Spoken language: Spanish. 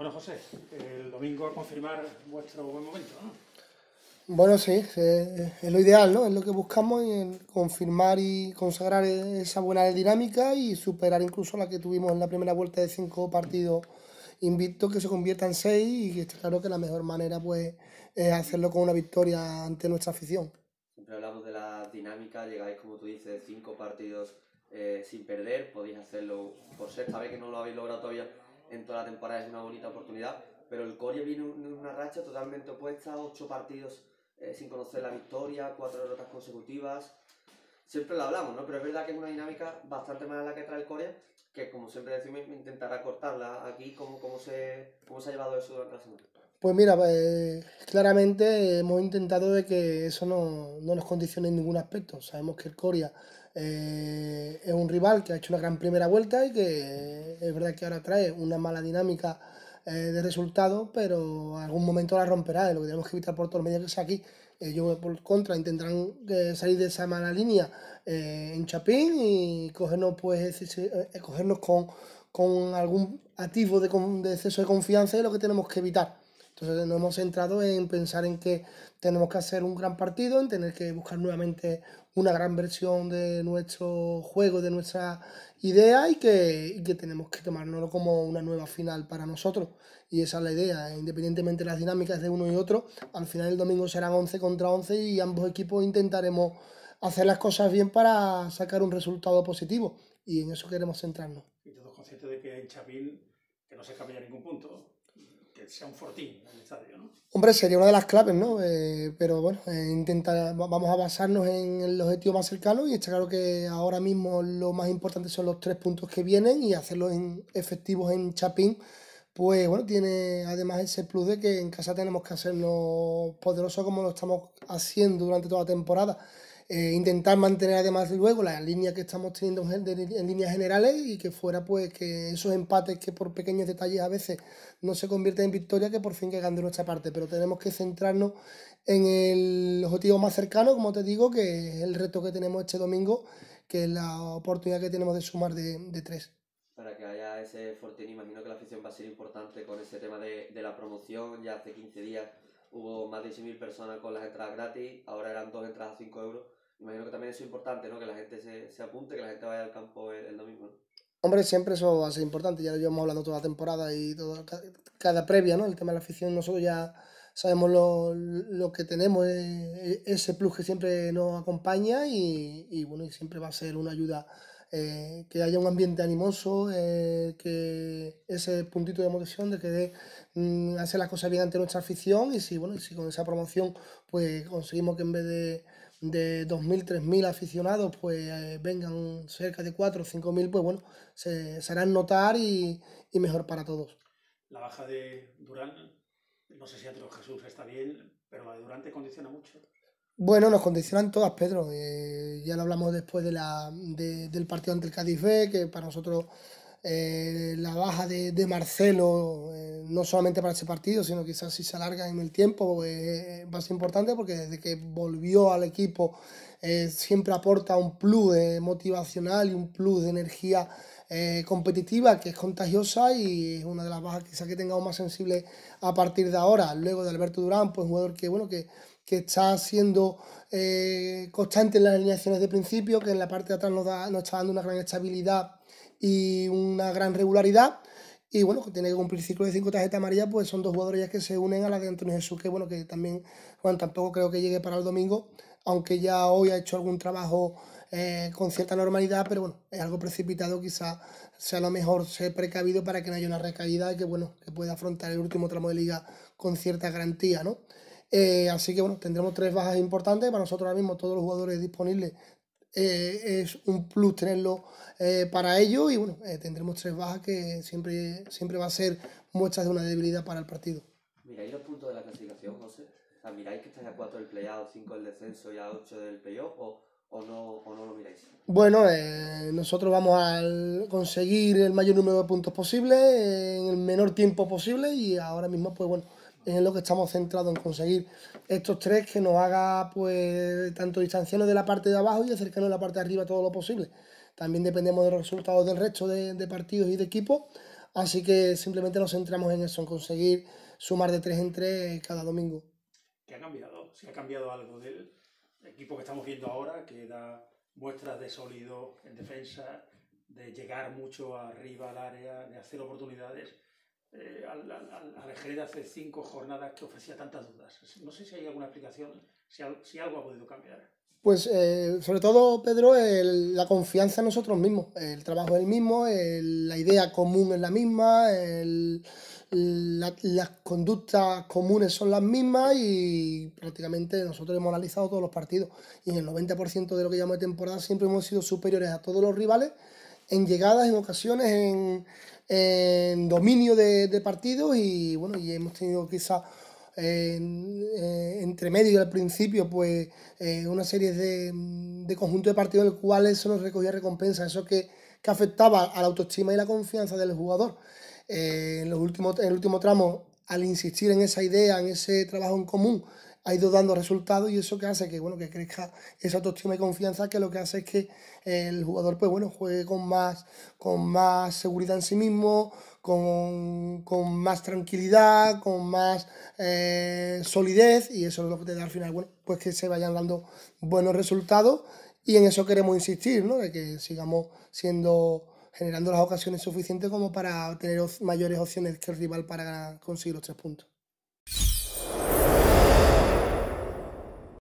Bueno, José, el domingo a confirmar vuestro buen momento, ¿no? Bueno, sí, es lo ideal, ¿no? Es lo que buscamos, en confirmar y consagrar esa buena dinámica y superar incluso la que tuvimos en la primera vuelta de cinco partidos invictos que se convierta en seis y que está claro que la mejor manera pues es hacerlo con una victoria ante nuestra afición. Siempre hablamos de la dinámica, llegáis como tú dices, cinco partidos eh, sin perder, podéis hacerlo por ser sabéis que no lo habéis logrado todavía en toda la temporada, es una bonita oportunidad. Pero el Corea viene en una racha totalmente opuesta, ocho partidos eh, sin conocer la victoria, cuatro derrotas consecutivas. Siempre lo hablamos, ¿no? Pero es verdad que es una dinámica bastante mala la que trae el Corea, que como siempre decimos, intentará cortarla. Aquí, ¿cómo, cómo, se, cómo se ha llevado eso durante la semana? Pues mira, eh, claramente hemos intentado de que eso no, no nos condicione en ningún aspecto. Sabemos que el Coria eh, es un rival que ha hecho una gran primera vuelta y que eh, es verdad que ahora trae una mala dinámica eh, de resultados, pero algún momento la romperá. y lo que tenemos que evitar por todos los medios que sea aquí. Ellos, por contra, intentarán salir de esa mala línea en Chapín y cogernos, pues, con, algún activo de, de exceso de confianza, es lo que tenemos que evitar. Entonces nos hemos centrado en pensar en que tenemos que hacer un gran partido, en tener que buscar nuevamente una gran versión de nuestro juego, de nuestra idea y que, tenemos que tomárnoslo como una nueva final para nosotros. Y esa es la idea, independientemente de las dinámicas de uno y otro, al final el domingo serán 11 contra 11 y ambos equipos intentaremos hacer las cosas bien para sacar un resultado positivo y en eso queremos centrarnos. Y todos conscientes de que en chapil que no se escapa ningún punto sea un fortín en el estadio, ¿no? Hombre, sería una de las claves, ¿no? Eh, pero bueno, eh, intentar, vamos a basarnos en el objetivo más cercano y está claro que ahora mismo lo más importante son los tres puntos que vienen y hacerlos en, efectivos en Chapín, pues bueno, tiene además ese plus de que en casa tenemos que hacernos poderosos como lo estamos haciendo durante toda la temporada. Eh, intentar mantener además luego las líneas que estamos teniendo en, líneas generales y que fuera pues que esos empates que por pequeños detalles a veces no se convierten en victoria, que por fin que ganen de nuestra parte, pero tenemos que centrarnos en el objetivo más cercano, como te digo, que es el reto que tenemos este domingo, que es la oportunidad que tenemos de sumar de, tres. Para que haya ese fortín, imagino que la afición va a ser importante con ese tema de, de la promoción, ya hace 15 días hubo más de 10.000 personas con las entradas gratis, ahora eran dos entradas a 5 euros imagino que también es importante, ¿no? Que la gente se, se apunte, que la gente vaya al campo el, domingo, Hombre, siempre eso va a ser importante, ya lo llevamos hablando toda la temporada y cada, previa, ¿no? El tema de la afición, nosotros ya sabemos lo, lo que tenemos, eh, eh, ese plus que siempre nos acompaña y, y, bueno, y siempre va a ser una ayuda eh, que haya un ambiente animoso, que ese puntito de motivación de que mm, hacer las cosas bien ante nuestra afición y si, bueno, y si con esa promoción pues conseguimos que en vez de de 2.000, 3.000 aficionados, pues eh, vengan cerca de 4 o 5.000, pues bueno, se, harán notar y, mejor para todos. La baja de Durán, no sé si a Jesús está bien, pero la de Durán te condiciona mucho. Bueno, nos condicionan todas, Pedro. Eh, ya lo hablamos después de la, del partido ante el Cádiz B, que para nosotros eh, la baja de, Marcelo, eh, no solamente para este partido, sino quizás si se alarga en el tiempo, eh, va a ser importante porque desde que volvió al equipo siempre aporta un plus de motivacional y un plus de energía competitiva que es contagiosa y es una de las bajas quizás que tengamos más sensible a partir de ahora. Luego de Alberto Durán, pues un jugador que, bueno, que que está siendo eh, constante en las alineaciones de principio, que en la parte de atrás nos, da, nos está dando una gran estabilidad y una gran regularidad. Y bueno, que tiene que cumplir ciclo de cinco tarjetas amarillas, pues son dos jugadores que se unen a la de Antonio Jesús, que bueno, que también, bueno, tampoco creo que llegue para el domingo, aunque ya hoy ha hecho algún trabajo eh, con cierta normalidad, pero bueno, es algo precipitado, quizás sea lo mejor ser precavido para que no haya una recaída y que bueno, que pueda afrontar el último tramo de liga con cierta garantía, ¿no? Eh, así que bueno, tendremos tres bajas importantes. Para nosotros ahora mismo todos los jugadores disponibles eh, es un plus tenerlo eh, para ellos y bueno, eh, tendremos tres bajas que siempre, siempre va a ser muestras de una debilidad para el partido. ¿Miráis los puntos de la clasificación, José? ¿miráis que estáis a 4 el playado 5 del descenso y a 8 del playoff o, no, o no lo miráis? Bueno, nosotros vamos a conseguir el mayor número de puntos posible en el menor tiempo posible y ahora mismo pues bueno en lo que estamos centrados en conseguir estos tres que nos haga pues tanto distanciarnos de la parte de abajo y acercarnos a la parte de arriba todo lo posible. También dependemos de los resultados del resto de, de partidos y de equipos, así que simplemente nos centramos en eso, en conseguir sumar de tres en tres cada domingo. ¿Qué ha cambiado? si ha cambiado algo del equipo que estamos viendo ahora, que da muestras de sólido en defensa, de llegar mucho arriba al área, de hacer oportunidades? eh, al, al, hace cinco jornadas que ofrecía tantas dudas. No sé si hay alguna explicación, si, algo ha podido cambiar. Pues eh, sobre todo, Pedro, la confianza en nosotros mismos. El trabajo es el mismo, la idea común es la misma, las conductas comunes son las mismas y prácticamente nosotros hemos analizado todos los partidos. Y en el 90% de lo que llamamos temporada siempre hemos sido superiores a todos los rivales en llegadas, en ocasiones, en, dominio de, partidos y bueno, y hemos tenido quizá eh, entre medio y al principio pues eh, una serie de, conjuntos de partidos en los cuales eso nos recogía recompensa, eso que, afectaba a la autoestima y la confianza del jugador. Eh, los últimos, en el último tramo, al insistir en esa idea, en ese trabajo en común, ha ido dando resultados y eso que hace que, bueno, que crezca esa autoestima y confianza que lo que hace es que el jugador, pues bueno, juegue con más, con más seguridad en sí mismo, con, más tranquilidad, con más eh, solidez y eso es lo que te da al final, bueno, pues que se vayan dando buenos resultados y en eso queremos insistir, ¿no? De que sigamos siendo generando las ocasiones suficientes como para tener mayores opciones que el rival para conseguir los tres puntos.